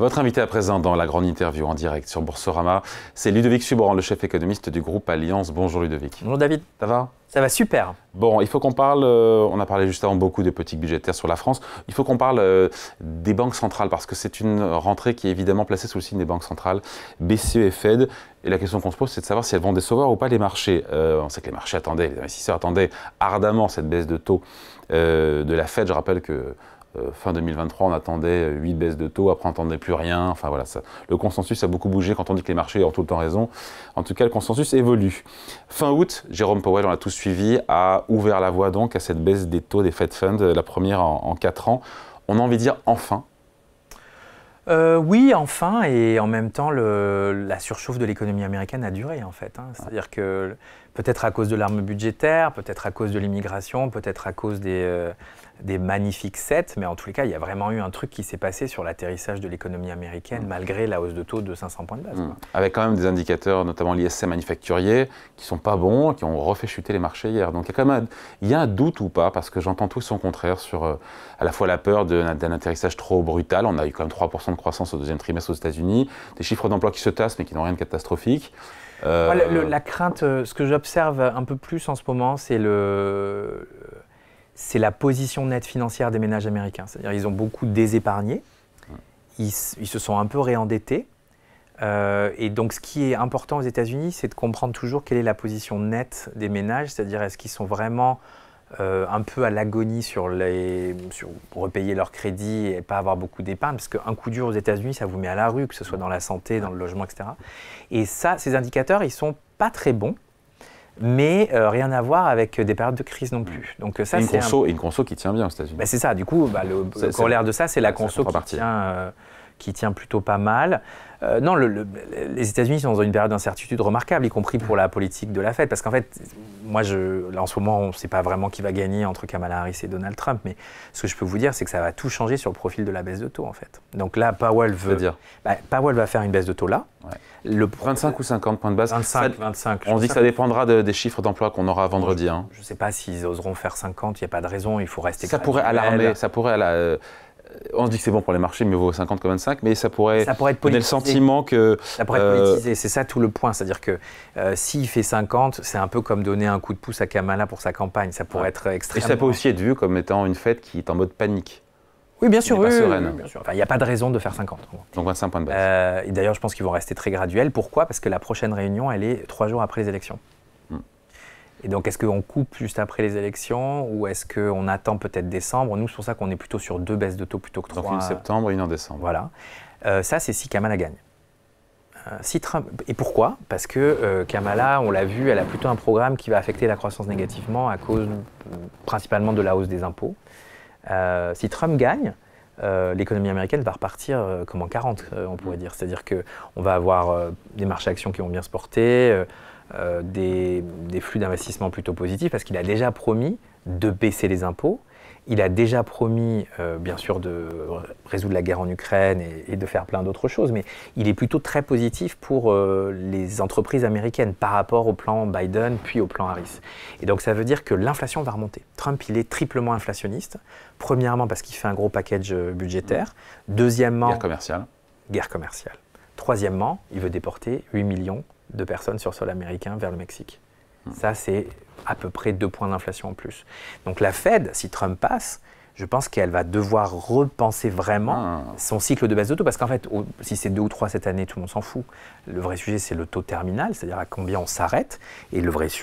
Votre invité à présent dans la grande interview en direct sur Boursorama, c'est Ludovic Suboran, le chef économiste du groupe Alliance. Bonjour Ludovic. Bonjour David. Ça va ça va super. Bon, il faut qu'on parle, euh, on a parlé juste avant beaucoup de politiques budgétaires sur la France, il faut qu'on parle euh, des banques centrales, parce que c'est une rentrée qui est évidemment placée sous le signe des banques centrales, BCE et Fed. Et la question qu'on se pose, c'est de savoir si elles vont décevoir ou pas les marchés. Euh, on sait que les marchés attendaient, les investisseurs attendaient ardemment cette baisse de taux de la Fed. Je rappelle que euh, fin 2023, on attendait 8 baisses de taux, après on n'entendait plus rien. Enfin voilà, ça, le consensus a beaucoup bougé quand on dit que les marchés ont tout le temps raison. En tout cas, le consensus évolue. Fin août, Jérôme Powell, on l'a tous suivi, a ouvert la voie donc à cette baisse des taux des Fed Funds, la première en, quatre 4 ans. On a envie de dire enfin, euh, oui, enfin, et en même temps, la surchauffe de l'économie américaine a duré, en fait. Hein. C'est-à-dire que peut-être à cause de l'arme budgétaire, peut-être à cause de l'immigration, peut-être à cause des, euh, des magnifiques sets, mais en tous les cas, il y a vraiment eu un truc qui s'est passé sur l'atterrissage de l'économie américaine, mm. malgré la hausse de taux de 500 points de base. Mm. Avec quand même des indicateurs, notamment l'ISC manufacturier, qui sont pas bons, qui ont refait chuter les marchés hier. Donc il y a quand même un, il y a un doute ou pas, parce que j'entends tout son contraire sur euh, à la fois la peur d'un atterrissage trop brutal. On a eu quand même 3% de croissance au deuxième trimestre aux États-Unis, des chiffres d'emploi qui se tassent, mais qui n'ont rien de catastrophique. Euh, la crainte, euh, ce que j'observe un peu plus en ce moment, c'est le c'est la position nette financière des ménages américains. C'est-à-dire ils ont beaucoup désépargné, ils, se sont un peu réendettés. Euh, et donc ce qui est important aux États-Unis, c'est de comprendre toujours quelle est la position nette des ménages, c'est-à-dire est-ce qu'ils sont vraiment euh, un peu à l'agonie sur, repayer leur crédit et pas avoir beaucoup d'épargne, parce qu'un coup dur aux États-Unis, ça vous met à la rue, que ce soit dans la santé, dans le logement, etc. Et ça, ces indicateurs, ils sont pas très bons mais euh, rien à voir avec des périodes de crise non mm. plus. Donc euh, ça, une conso, une qui tient bien aux États-Unis. Bah, c'est ça. Du coup, bah, le, corollaire de ça, c'est la conso qui tient. Euh, qui tient plutôt pas mal. Euh, non, le, les États-Unis sont dans une période d'incertitude remarquable, y compris pour la politique de la Fed. Parce qu'en fait, moi, je, en ce moment, on ne sait pas vraiment qui va gagner entre Kamala Harris et Donald Trump. Mais ce que je peux vous dire, c'est que ça va tout changer sur le profil de la baisse de taux, en fait. Donc là, Powell veut. Dire bah, Powell va faire une baisse de taux là. Le, 25 ou 50 points de base 25, 25. On dit que ça dépendra des chiffres d'emploi qu'on aura vendredi. Je ne hein. sais pas s'ils oseront faire 50, il n'y a pas de raison, il faut rester. Ça pourrait alarmer, ça pourrait. La, euh, on se dit que c'est bon pour les marchés, mieux vaut 50 25, mais ça pourrait, ça pourrait être donner le sentiment que... Ça pourrait être euh, politisé, c'est ça tout le point. C'est-à-dire que euh, s'il fait 50, c'est un peu comme donner un coup de pouce à Kamala pour sa campagne. Ça pourrait être extrêmement... Et ça peut aussi être vu comme étant une fête qui est en mode panique. Oui, bien sûr. Il oui, n'y a pas de raison de faire 50. Donc 25 points de base. Euh, d'ailleurs, je pense qu'ils vont rester très graduels. Pourquoi Parce que la prochaine réunion, elle est trois jours après les élections. Et donc, est-ce qu'on coupe juste après les élections ou est-ce qu'on attend peut-être décembre Nous, c'est pour ça qu'on est plutôt sur deux baisses de taux plutôt que trois. Donc, une septembre et une en décembre. Voilà. Euh, ça, c'est si Kamala gagne. Euh, si Trump... Et pourquoi Parce que euh, Kamala, on l'a vu, elle a plutôt un programme qui va affecter la croissance négativement à cause mm, principalement de la hausse des impôts. si Trump gagne, l'économie américaine va repartir comme en 40, on pourrait dire. C'est-à-dire qu'on va avoir des marchés actions qui vont bien se porter, euh, des, flux d'investissement plutôt positifs parce qu'il a déjà promis de baisser les impôts. Il a déjà promis, euh, bien sûr, de résoudre la guerre en Ukraine et, de faire plein d'autres choses, mais il est plutôt très positif pour euh, les entreprises américaines par rapport au plan Biden puis au plan Harris. Et donc ça veut dire que l'inflation va remonter. Trump, il est triplement inflationniste. Premièrement parce qu'il fait un gros package budgétaire. Deuxièmement... Guerre commerciale. Guerre commerciale. Troisièmement, il veut déporter 8 millions de personnes sur sol américain vers le Mexique. Hmm. Ça, c'est à peu près deux points d'inflation en plus. Donc la Fed, si Trump passe, je pense qu'elle va devoir repenser vraiment ah. son cycle de baisse de taux. Parce qu'en fait, si c'est deux ou trois cette année, tout le monde s'en fout. Le vrai sujet, c'est le taux terminal, c'est-à-dire à combien on s'arrête. Et,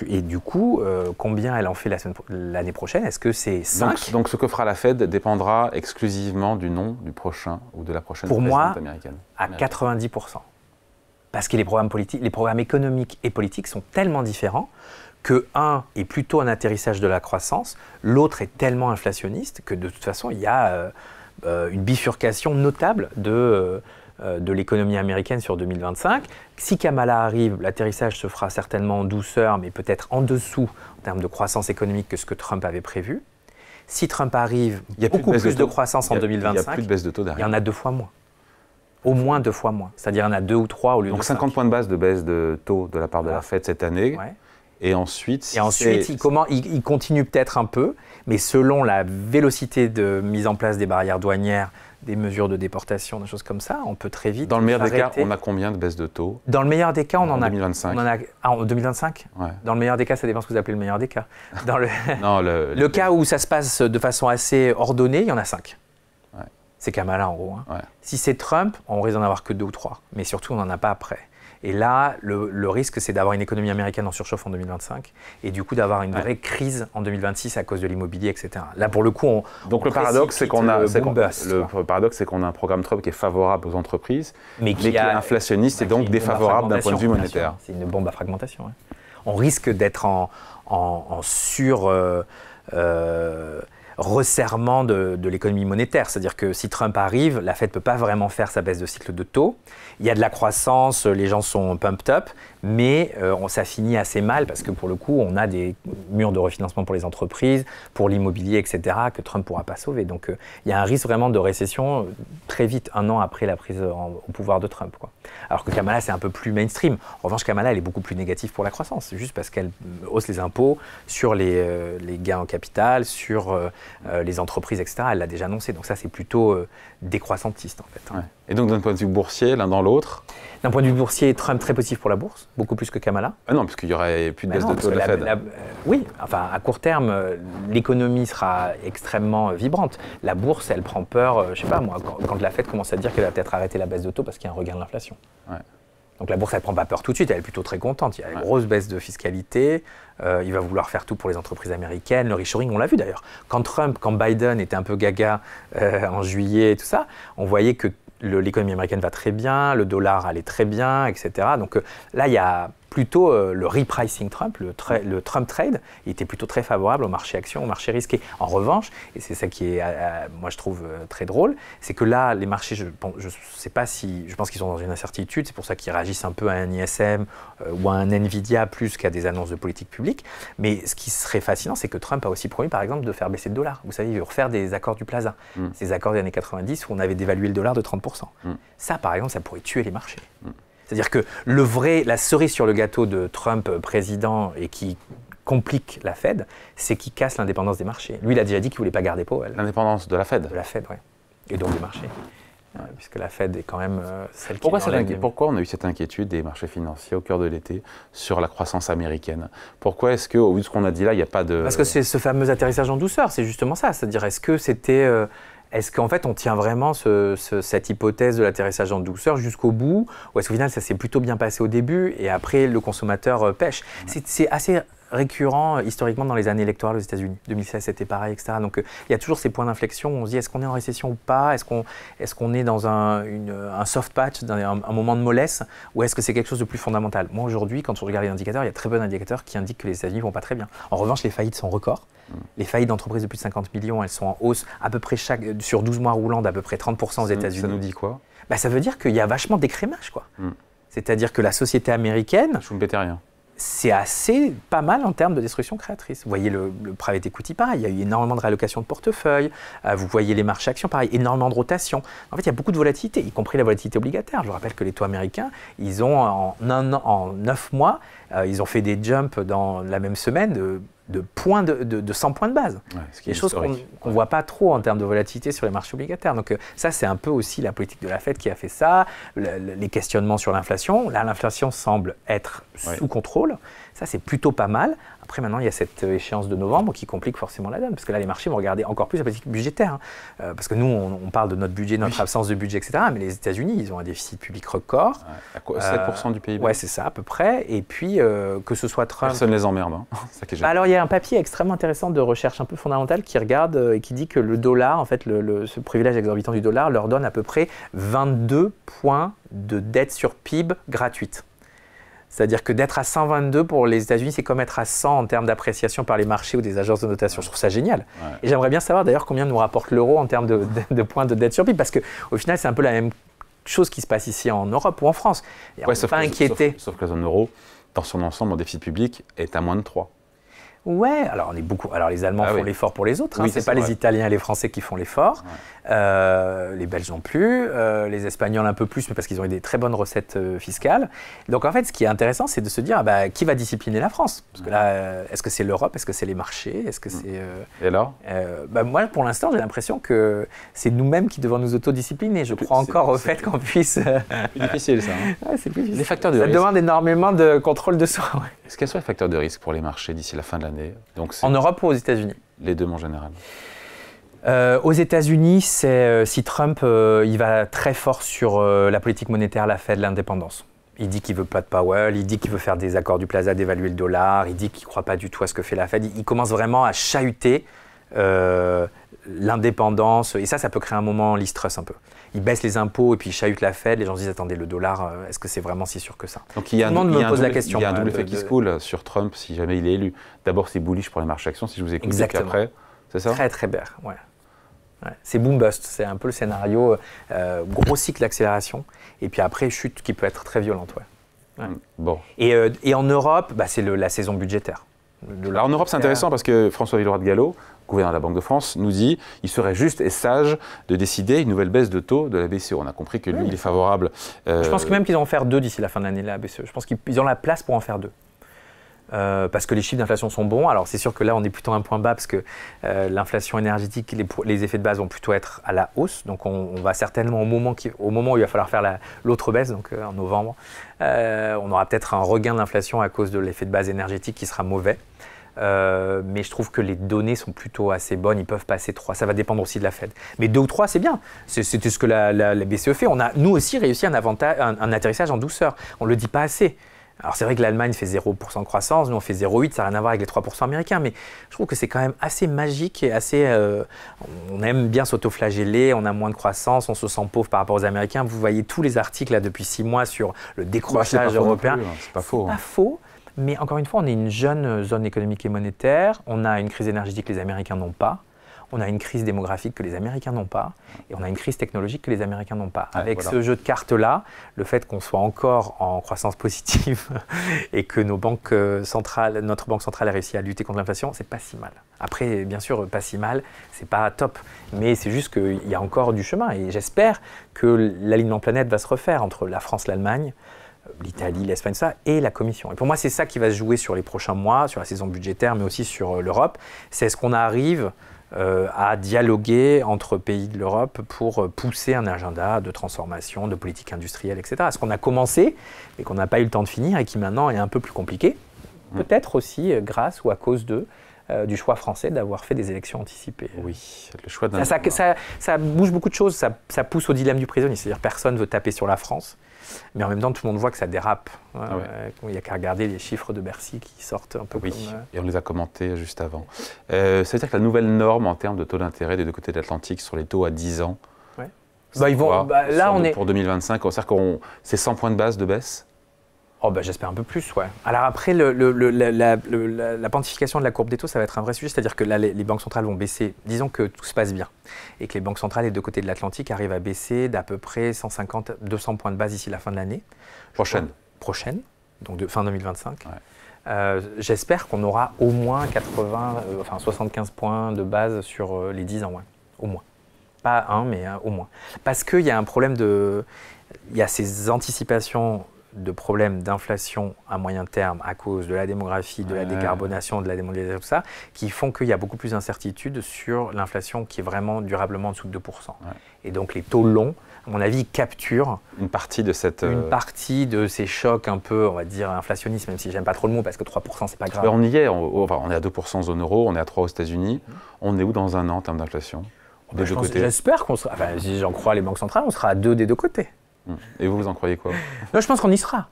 et du coup, euh, combien elle en fait l'année prochaine Est-ce que c'est 5 donc, ce que fera la Fed dépendra exclusivement du nom du prochain ou de la prochaine Pour présidente moi, américaine. à 90%. Parce que les programmes, économiques et politiques sont tellement différents que un est plutôt un atterrissage de la croissance, l'autre est tellement inflationniste que de toute façon, il y a euh, euh, une bifurcation notable de, euh, de l'économie américaine sur 2025. Si Kamala arrive, l'atterrissage se fera certainement en douceur, mais peut-être en dessous en termes de croissance économique que ce que Trump avait prévu. Si Trump arrive, il y a beaucoup plus de, croissance en 2025. Il y a plus de baisse de taux derrière. Il y en a deux fois moins au moins deux fois moins. C'est-à-dire, on y en a deux ou trois au lieu Donc 50 points de base de baisse de taux de la part de la Fed cette année. Et ensuite, et ensuite il, comment, il, continue peut-être un peu, mais selon la vélocité de mise en place des barrières douanières, des mesures de déportation, des choses comme ça, on peut très vite. Dans le meilleur des cas, on a combien de baisses de taux Dans le meilleur des cas, on en, a. 2025. On en a, ah, en 2025 Dans le meilleur des cas, ça dépend ce que vous appelez le meilleur des cas. Dans le, le, le cas où ça se passe de façon assez ordonnée, il y en a 5 c'est Kamala en gros. Hein. Si c'est Trump, on risque d'en avoir que deux ou trois, mais surtout on n'en a pas après. Et là, le, risque, c'est d'avoir une économie américaine en surchauffe en 2025 et du coup d'avoir une vraie crise en 2026 à cause de l'immobilier, etc. Là, pour le coup, on. Donc le paradoxe, c'est qu'on a. Euh, le, paradoxe, c'est qu'on a un programme Trump qui est favorable aux entreprises, mais qui, est inflationniste et bah, donc défavorable d'un point de vue monétaire. C'est une bombe à fragmentation. On risque d'être en, sur. Euh, euh, resserrement de, l'économie monétaire. C'est-à-dire que si Trump arrive, la Fed peut pas vraiment faire sa baisse de cycle de taux. Il y a de la croissance, euh, les gens sont pumped up, mais euh, on, ça finit assez mal parce que pour le coup, on a des murs de refinancement pour les entreprises, pour l'immobilier, etc., que Trump ne pourra pas sauver. Donc euh, il y a un risque vraiment de récession très vite, un an après la prise au pouvoir de Trump. Alors que Kamala, c'est un peu plus mainstream. En revanche, Kamala, elle est beaucoup plus négative pour la croissance, juste parce qu'elle hausse les impôts sur les, euh, gains en capital, sur euh, euh, les entreprises, etc. Elle l'a déjà annoncé. Donc ça, c'est plutôt décroissantiste, en fait. Hein. Et donc d'un point de vue boursier, l'un dans l'autre D'un point de vue boursier, Trump très positif pour la bourse, beaucoup plus que Kamala. Ah non, parce qu'il n'y aurait plus de baisse de taux de la, Fed. Euh, oui, enfin à court terme, euh, l'économie sera extrêmement euh, vibrante. La bourse, elle prend peur, je ne sais pas moi, quand, la Fed commence à dire qu'elle va peut-être arrêter la baisse de taux parce qu'il y a un regain de l'inflation. Ouais. Donc la bourse, elle ne prend pas peur tout de suite, elle est plutôt très contente. Il y a une grosse baisse de fiscalité, il va vouloir faire tout pour les entreprises américaines, le reshoring, on l'a vu d'ailleurs. Quand Trump, quand Biden était un peu gaga en juillet et tout ça, on voyait que l'économie américaine va très bien, le dollar allait très bien, etc. Donc euh, là, il y a plutôt euh, le repricing Trump, le, Trump trade, était plutôt très favorable au marché action, au marché risqué. En revanche, et c'est ça qui est, euh, euh, moi je trouve très drôle, c'est que là, les marchés, je, ne sais pas si, je pense qu'ils sont dans une incertitude, c'est pour ça qu'ils réagissent un peu à un ISM ou à un Nvidia plus qu'à des annonces de politique publique. Mais ce qui serait fascinant, c'est que Trump a aussi promis, par exemple, de faire baisser le dollar. Vous savez, il veut refaire des accords du Plaza, mm. ces accords des années 90 où on avait dévalué le dollar de 30%. Mm. Ça, par exemple, ça pourrait tuer les marchés. Mm. C'est-à-dire que le vrai, la cerise sur le gâteau de Trump euh, président et qui complique la Fed, c'est qu'il casse l'indépendance des marchés. Lui, il a déjà dit qu'il ne voulait pas garder Powell. L'indépendance de la Fed De la Fed, oui. Et donc des marchés. puisque la Fed est quand même euh, celle pourquoi qui... Est pourquoi on a eu cette inquiétude des marchés financiers au cœur de l'été sur la croissance américaine Pourquoi est-ce qu'au vu de ce qu'on a dit là, il n'y a pas de... Parce que c'est ce fameux atterrissage en douceur, c'est justement ça. C'est-à-dire, est-ce que c'était... Euh, est-ce qu'en fait, on tient vraiment cette hypothèse de l'atterrissage en douceur jusqu'au bout Ou est-ce qu'au final, ça s'est plutôt bien passé au début et après, le consommateur euh, pêche C'est assez récurrent euh, historiquement dans les années électorales aux États-Unis. 2016, c'était pareil, etc. Donc, euh, il y a toujours ces points d'inflexion. On se dit, est-ce qu'on est en récession ou pas Est-ce qu'on est, dans un, soft patch, un, moment de mollesse Ou est-ce que c'est quelque chose de plus fondamental Moi, aujourd'hui, quand on regarde les indicateurs, il y a très peu d'indicateurs qui indiquent que les États-Unis vont pas très bien. En revanche, les faillites sont records. Les faillites d'entreprises de plus de 50 millions, elles sont en hausse à peu près chaque, euh, sur 12 mois roulants d'à peu près 30% aux États-Unis. Ça nous dit quoi bah, Ça veut dire qu'il y a vachement d'écrémage. quoi. Hmm. C'est-à-dire que la société américaine. Je vous pétais rien c'est assez pas mal en termes de destruction créatrice. Vous voyez le, le private equity, pareil, il y a eu énormément de réallocation de portefeuille, euh, vous voyez les marchés actions, pareil, énormément de rotation. En fait, il y a beaucoup de volatilité, y compris la volatilité obligataire. Je vous rappelle que les taux américains, ils ont en, 9 mois, euh, ils ont fait des jumps dans la même semaine de de, points de, de, 100 points de base. ce qui est des choses qu'on ne voit pas trop en termes de volatilité sur les marchés obligataires. Donc euh, ça, c'est un peu aussi la politique de la Fed qui a fait ça, les questionnements sur l'inflation. Là, l'inflation semble être sous contrôle. Ça, c'est plutôt pas mal. Après, maintenant, il y a cette euh, échéance de novembre qui complique forcément la donne, parce que là, les marchés vont regarder encore plus la politique budgétaire. Hein. Euh, parce que nous, on, parle de notre budget, notre absence de budget, etc. Mais les États-Unis, ils ont un déficit public record. 7% euh, du PIB. Ouais, c'est ça, à peu près. Et puis, que ce soit Trump. Personne ne les emmerde. Hein. Bah, alors, il y a un papier extrêmement intéressant de recherche un peu fondamentale qui regarde et qui dit que le dollar, en fait, ce privilège exorbitant du dollar leur donne à peu près 22 points de dette sur PIB gratuite. C'est-à-dire que d'être à 122 pour les États-Unis, c'est comme être à 100 en termes d'appréciation par les marchés ou des agences de notation. Je trouve ça génial. Et j'aimerais bien savoir d'ailleurs combien nous rapporte l'euro en termes de, points de dette sur PIB, parce qu'au final, c'est un peu la même chose qui se passe ici en Europe ou en France. Et ouais, on pas inquiéter. Sauf, sauf, que la zone euro, dans son ensemble, en déficit public, est à moins de 3. Ouais, alors on est beaucoup. Alors les Allemands ah font l'effort pour les autres. Hein. Oui, c'est pas les Italiens et les Français qui font l'effort. Euh, les Belges non plus. Euh, les Espagnols un peu plus, mais parce qu'ils ont eu des très bonnes recettes euh, fiscales. Donc en fait, ce qui est intéressant, c'est de se dire, ah bah, qui va discipliner la France là, est-ce que c'est l'Europe Est-ce que c'est les marchés Est-ce que mm. c'est Et alors bah, Moi, pour l'instant, j'ai l'impression que c'est nous-mêmes qui devons nous autodiscipliner. Je crois encore au fait qu'on puisse. c'est difficile ça. c'est plus difficile. Les ça demande énormément de contrôle de soi. Est-ce qu'elle sont les facteurs de risque pour les marchés d'ici la fin de l'année en Europe ou aux États-Unis Les deux en général. Euh, aux États-Unis, c'est euh, si Trump euh, il va très fort sur la politique monétaire, la Fed, l'indépendance. Il dit qu'il veut pas de Powell, il dit qu'il veut faire des accords du Plaza, d'évaluer le dollar, il dit qu'il croit pas du tout à ce que fait la Fed. Il, il commence vraiment à chahuter l'indépendance et ça, ça peut créer un moment listress un peu. Il baisse les impôts et puis ils chahutent la Fed. Les gens disent attendez, le dollar, euh, est-ce que c'est vraiment si sûr que ça Donc il y a un, pose double, la question. Il y a un double effet qui se coule sur Trump si jamais il est élu. D'abord, c'est bullish pour les marchés actions, si je vous écoute. Exactement. après, c'est ça Très, très bear, ouais. C'est boom bust, c'est un peu le scénario euh, gros cycle d'accélération, et puis après chute qui peut être très violente. Ouais. Mm, bon. Et, euh, et, en Europe, bah, c'est la saison budgétaire en Europe, c'est intéressant hein. parce que François Villeroy de Gallo, gouverneur de la Banque de France, nous dit il serait juste et sage de décider une nouvelle baisse de taux de la BCE. On a compris que lui, il est favorable. Euh, Je pense même qu'ils vont en faire deux d'ici la fin de l'année, la BCE. Je pense qu'ils ont la place pour en faire deux. Euh, parce que les chiffres d'inflation sont bons. Alors c'est sûr que là, on est plutôt à un point bas parce que euh, l'inflation énergétique, les, effets de base vont plutôt être à la hausse. Donc on, va certainement au moment, au moment où il va falloir faire l'autre baisse, donc euh, en novembre, on aura peut-être un regain d'inflation à cause de l'effet de base énergétique qui sera mauvais. mais je trouve que les données sont plutôt assez bonnes. Ils peuvent passer 3. Ça va dépendre aussi de la Fed. Mais 2 ou 3, c'est bien. C'est ce que la, BCE fait. On a, nous aussi, réussi un, un atterrissage en douceur. On ne le dit pas assez. Alors c'est vrai que l'Allemagne fait 0% de croissance, nous on fait 0,8, ça n'a rien à voir avec les 3% américains, mais je trouve que c'est quand même assez magique et assez... Euh, on aime bien s'autoflageller, on a moins de croissance, on se sent pauvre par rapport aux Américains. Vous voyez tous les articles là depuis 6 mois sur le décrochage européen. C'est pas hein, faux. Pas hein. faux. Mais encore une fois, on est une jeune zone économique et monétaire, on a une crise énergétique que les Américains n'ont pas on a une crise démographique que les Américains n'ont pas, et on a une crise technologique que les Américains n'ont pas. Avec ce jeu de cartes-là, le fait qu'on soit encore en croissance positive et que euh, notre banque centrale a réussi à lutter contre l'inflation, c'est pas si mal. Après, bien sûr, pas si mal, c'est pas top, mais c'est juste qu'il y a encore du chemin, et j'espère que l'alignement planète va se refaire entre la France, l'Allemagne, euh, l'Italie, l'Espagne, ça, et la Commission. Et pour moi, c'est ça qui va se jouer sur les prochains mois, sur la saison budgétaire, mais aussi sur euh, l'Europe. C'est ce qu'on arrive euh, à dialoguer entre pays de l'Europe pour pousser un agenda de transformation, de politique industrielle, etc. Ce qu'on a commencé et qu'on n'a pas eu le temps de finir et qui maintenant est un peu plus compliqué, mm. peut-être aussi euh, grâce ou à cause de euh, du choix français d'avoir fait des élections anticipées. Oui, le choix d'un. Ça, ça, bouge beaucoup de choses, ça, pousse au dilemme du prisonnier. C'est-à-dire, personne veut taper sur la France. Mais en même temps, tout le monde voit que ça dérape. Ah Il n'y a qu'à regarder les chiffres de Bercy qui sortent un peu. Oui, euh, et on les a commentés juste avant. Euh, ça veut dire que la nouvelle norme en termes de taux d'intérêt des deux côtés de l'Atlantique sur les taux à 10 ans, bah, ils vont, bah, là, on est... Pour 2025, c'est-à-dire qu'on, c'est 100 points de base de baisse Oh ben j'espère un peu plus, ouais. Alors après, la, pontification de la courbe des taux, ça va être un vrai sujet, c'est-à-dire que là, les, banques centrales vont baisser. Disons que tout se passe bien et que les banques centrales des deux côtés de l'Atlantique arrivent à baisser d'à peu près 150, 200 points de base ici la fin de l'année. Prochaine. Prochaine, donc fin 2025. Euh, j'espère qu'on aura au moins 80, euh, enfin 75 points de base sur euh, les 10 ans, ouais. au moins. Pas un, mais au moins. Parce qu'il y a un problème de... Il y a ces anticipations de problèmes d'inflation à moyen terme à cause de la démographie, de la décarbonation, de la démondialisation, tout ça, qui font qu'il y a beaucoup plus d'incertitudes sur l'inflation qui est vraiment durablement en dessous de 2%. Et donc les taux longs, à mon avis, capturent une partie de cette une euh, partie de ces chocs un peu, on va dire inflationnistes, même si j'aime pas trop le mot parce que 3% c'est pas grave. on y est, on, est à 2% en zone euro, on est à 3 aux États-Unis, mmh. on est où dans un an en termes d'inflation oh, bah, J'espère qu'on sera. Enfin, si j'en crois les banques centrales, on sera à deux des deux côtés. Et vous, vous en croyez quoi je pense qu'on y sera.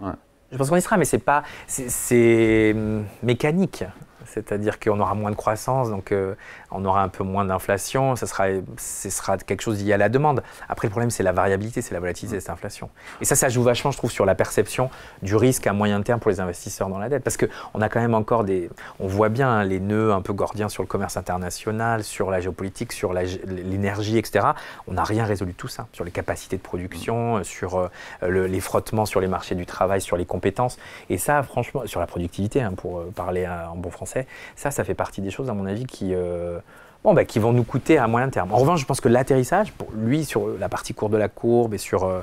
Je pense qu'on y sera, mais c'est pas, c'est hum, mécanique c'est-à-dire qu'on aura moins de croissance, donc euh, on aura un peu moins d'inflation, ce sera, ce sera quelque chose lié à la demande. Après, le problème, c'est la variabilité, c'est la volatilité de cette inflation. Et ça, ça joue vachement, je trouve, sur la perception du risque à moyen terme pour les investisseurs dans la dette, parce qu'on a quand même encore des... On voit bien hein, les nœuds un peu gordiens sur le commerce international, sur la géopolitique, sur l'énergie, etc. On n'a rien résolu de tout ça, sur les capacités de production, euh, sur euh, les frottements sur les marchés du travail, sur les compétences. Et ça, franchement, sur la productivité, hein, pour parler en bon français ça, ça fait partie des choses, à mon avis, euh, bah, qui, vont nous coûter à moyen terme. En revanche, je pense que l'atterrissage, lui, sur la partie courte de la courbe euh,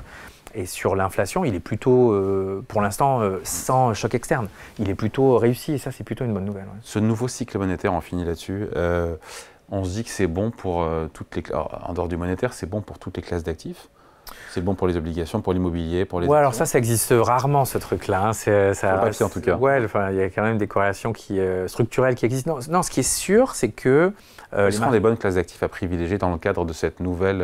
et sur... l'inflation, il est plutôt, euh, pour l'instant, sans choc externe. Il est plutôt réussi et ça, c'est plutôt une bonne nouvelle. Ce nouveau cycle monétaire, on finit là-dessus. on se dit que c'est bon pour toutes les, en dehors du monétaire, c'est bon pour toutes les classes d'actifs. C'est bon pour les obligations, pour l'immobilier, pour les. Ouais, alors ça, ça existe rarement ce truc-là. Hein. C'est euh, ça. en tout cas. Ouais, enfin, il y a quand même des corrélations qui, euh, structurelles qui existent. Non, ce qui est sûr, c'est que. Euh, Quelles sont des bonnes classes d'actifs à privilégier dans le cadre de cette nouvelle,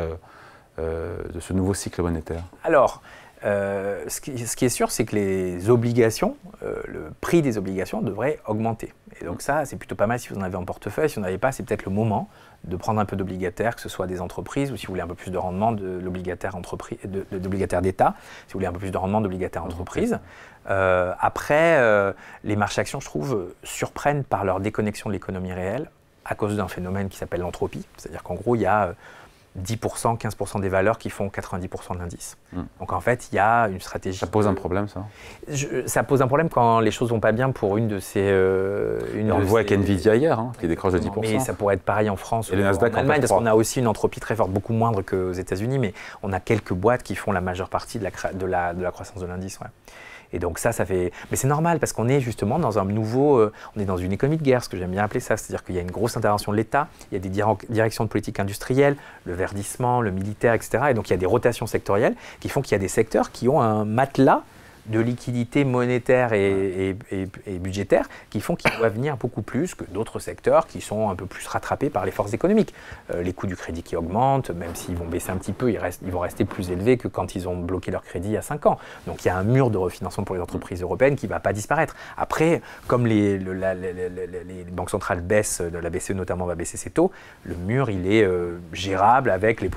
euh, de ce nouveau cycle monétaire Alors. ce, qui, est sûr, c'est que les obligations, le prix des obligations devrait augmenter. Et donc ça, c'est plutôt pas mal si vous en avez en portefeuille. Si vous n'en avez pas, c'est peut-être le moment de prendre un peu d'obligataire, que ce soit des entreprises ou si vous voulez un peu plus de rendement de l'obligataire d'État, si vous voulez un peu plus de rendement d'obligataire mmh. entreprise. Euh, après, euh, les marchés actions, je trouve, surprennent par leur déconnexion de l'économie réelle à cause d'un phénomène qui s'appelle l'entropie. C'est-à-dire qu'en gros, il y a euh, 10%, 15% des valeurs qui font 90% de l'indice. Hmm. Donc en fait, il y a une stratégie. Ça pose un problème, ça Ça pose un problème quand les choses vont pas bien pour une de ces. Euh, une on le voit avec Nvidia hier, qui décroche de 10%. Mais ça pourrait être pareil en France et ou en Allemagne, parce qu'on a aussi une entropie très forte, beaucoup moindre qu'aux États-Unis, mais on a quelques boîtes qui font la majeure partie de la, de la, de la croissance de l'indice. Et donc ça, ça fait... Mais c'est normal parce qu'on est justement dans un nouveau... Euh, on est dans une économie de guerre, ce que j'aime bien appeler ça. C'est-à-dire qu'il y a une grosse intervention de l'État, il y a des directions de politique industrielle, le verdissement, le militaire, etc. Et donc il y a des rotations sectorielles qui font qu'il y a des secteurs qui ont un matelas de liquidités monétaires et, et, budgétaires qui font qu'il doivent venir beaucoup plus que d'autres secteurs qui sont un peu plus rattrapés par les forces économiques. Euh, les coûts du crédit qui augmentent, même s'ils vont baisser un petit peu, ils, ils, vont rester plus élevés que quand ils ont bloqué leur crédit il y a 5 ans. Donc il y a un mur de refinancement pour les entreprises européennes qui ne va pas disparaître. Après, comme les, banques centrales baissent, la BCE notamment va baisser ses taux, le mur il est euh, gérable avec les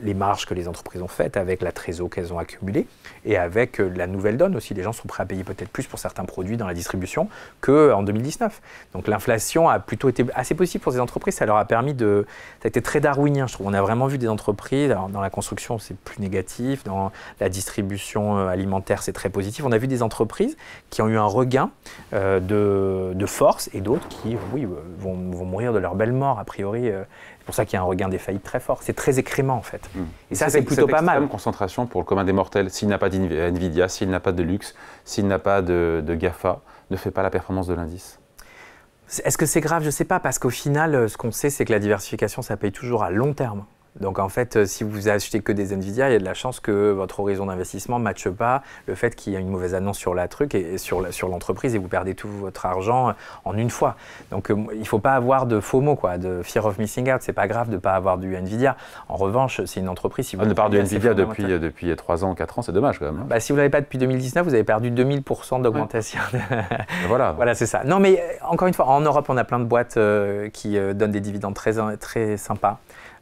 les marges que les entreprises ont faites, avec la trésorerie qu'elles ont accumulée, et avec euh, la nouvelle donne aussi. Les gens sont prêts à payer peut-être plus pour certains produits dans la distribution qu'en 2019. Donc l'inflation a plutôt été assez possible pour ces entreprises. Ça leur a permis de... Ça a été très darwinien, je trouve. On a vraiment vu des entreprises, dans la construction c'est plus négatif, dans la distribution euh, alimentaire c'est très positif. On a vu des entreprises qui ont eu un regain euh, de, de, force et d'autres qui, oui, vont, vont, mourir de leur belle mort, a priori pour ça qu'il y a un regain des faillites très fort. C'est très écrément, en fait. Mm. Et ça, c'est plutôt pas mal. concentration pour le commun des mortels. S'il n'a pas d'NVIDIA, euh, s'il n'a pas de luxe, s'il n'a pas de, de GAFA, ne fait pas la performance de l'indice. Est-ce que c'est grave Je ne sais pas, parce qu'au final, euh, ce qu'on sait, c'est que la diversification, ça paye toujours à long terme. Donc en fait, euh, si vous achetez que des Nvidia, il y a de la chance que votre horizon d'investissement ne matche pas le fait qu'il y a une mauvaise annonce sur la truc et, sur l'entreprise et vous perdez tout votre argent euh, en une fois. Donc euh, il ne faut pas avoir de faux mots, quoi, de fear of missing out. C'est pas grave de ne pas avoir du Nvidia. En revanche, c'est une entreprise. Si vous On ah, ne du Nvidia depuis, 3 ans, 4 ans, c'est dommage quand même. Hein. Bah, si vous ne l'avez pas depuis 2019, vous avez perdu 2000% d'augmentation. voilà. voilà, c'est ça. Non, mais encore une fois, en Europe, on a plein de boîtes qui donnent des dividendes très, très sympas.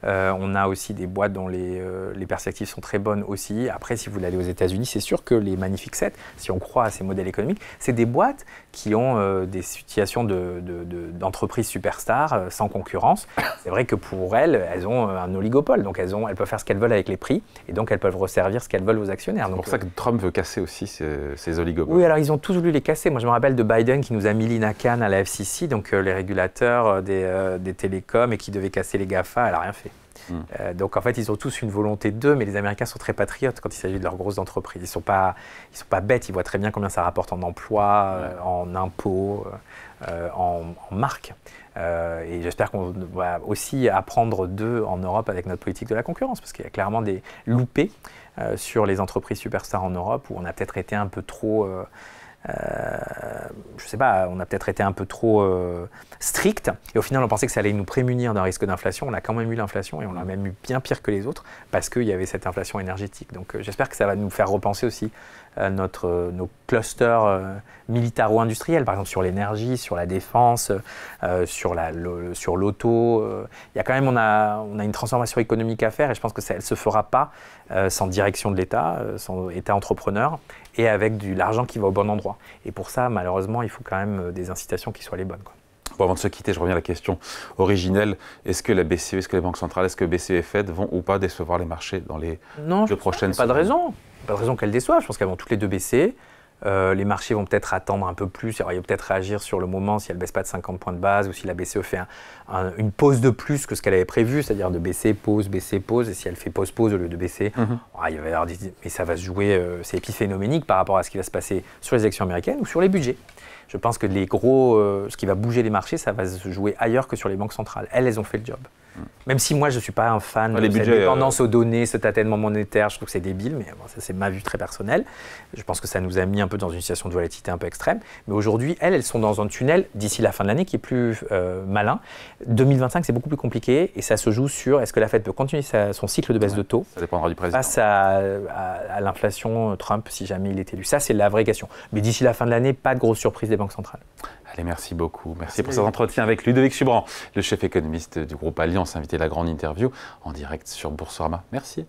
Euh, on a aussi des boîtes dont euh, les, perspectives sont très bonnes aussi. Après, si vous allez aux États-Unis, c'est sûr que les Magnifiques 7, si on croit à ces modèles économiques, c'est des boîtes qui ont euh, des situations d'entreprises de, superstars sans concurrence. C'est vrai que pour elles, elles ont un oligopole, donc elles, peuvent faire ce qu'elles veulent avec les prix et donc elles peuvent resservir ce qu'elles veulent aux actionnaires. C'est pour ça que Trump veut casser aussi ces, oligopoles. Oui, alors ils ont tous voulu les casser. Moi, je me rappelle de Biden qui nous a mis Lina Khan à la FCC, donc les régulateurs des, des télécoms et qui devait casser les GAFA. Elle n'a rien fait. Hmm. Euh, donc en fait, ils ont tous une volonté d'eux, mais les Américains sont très patriotes quand il s'agit de leurs grosses entreprises. Ils ne sont, pas, sont pas bêtes, ils voient très bien combien ça rapporte en emploi, euh, en impôts, euh, en, en marque. et j'espère qu'on va aussi apprendre d'eux en Europe avec notre politique de la concurrence, parce qu'il y a clairement des loupés sur les entreprises superstars en Europe où on a peut-être été un peu trop. Euh, je sais pas, on a peut-être été un peu trop euh, strict. Et au final, on pensait que ça allait nous prémunir d'un risque d'inflation. On a quand même eu l'inflation et on l'a même eu bien pire que les autres parce qu'il y avait cette inflation énergétique. Donc euh, j'espère que ça va nous faire repenser aussi euh, notre, euh, nos clusters euh, militaro-industriels, par exemple sur l'énergie, sur la défense, sur l'auto. il y a quand même, on a, on a une transformation économique à faire et je pense que ça, ne se fera pas sans direction de l'État, sans État entrepreneur et avec de l'argent qui va au bon endroit. Et pour ça, malheureusement, il faut quand même des incitations qui soient les bonnes. avant de se quitter, je reviens à la question originelle. Est-ce que la BCE, est-ce que les banques centrales, est-ce que BCE et Fed vont ou pas décevoir les marchés dans les deux prochaines semaines Non, pas de raison. Pas de raison qu'elle déçoive. Je pense qu'elles vont toutes les deux baisser. Euh, les marchés vont peut-être attendre un peu plus, Alors, ils vont peut-être réagir sur le moment si elle ne baisse pas de 50 points de base ou si la BCE fait une pause de plus que ce qu'elle avait prévu, c'est-à-dire de baisser, pause, baisser, pause, et si elle fait pause, pause au lieu de baisser, mhm. ah, il va y avoir des... mais ça va se jouer, euh, c'est épiphénoménique par rapport à ce qui va se passer sur les actions américaines ou sur les budgets. Je pense que les gros, euh, ce qui va bouger les marchés, ça va se jouer ailleurs que sur les banques centrales. Elles, elles ont fait le job. Hmm. Même si moi, je ne suis pas un fan de cette dépendance euh, aux données, cet tâtonnement monétaire, je trouve que c'est débile, mais ça, c'est ma vue très personnelle. Je pense que ça nous a mis un peu dans une situation de volatilité un peu extrême. Mais aujourd'hui, elles, elles sont dans un tunnel d'ici la fin de l'année qui est plus euh, malin. 2025, c'est beaucoup plus compliqué et ça se joue sur est-ce que la Fed peut continuer son cycle de baisse de taux Ça dépendra du président. Face à, à l'inflation Trump, si jamais il est élu. Ça, c'est la vraie question. Mais d'ici la fin de l'année, pas de grosse surprise Banque banques Allez, merci beaucoup. Merci, pour cet entretien avec Ludovic Subran, le chef économiste du groupe Alliance, invité à la grande interview en direct sur Boursorama. Merci.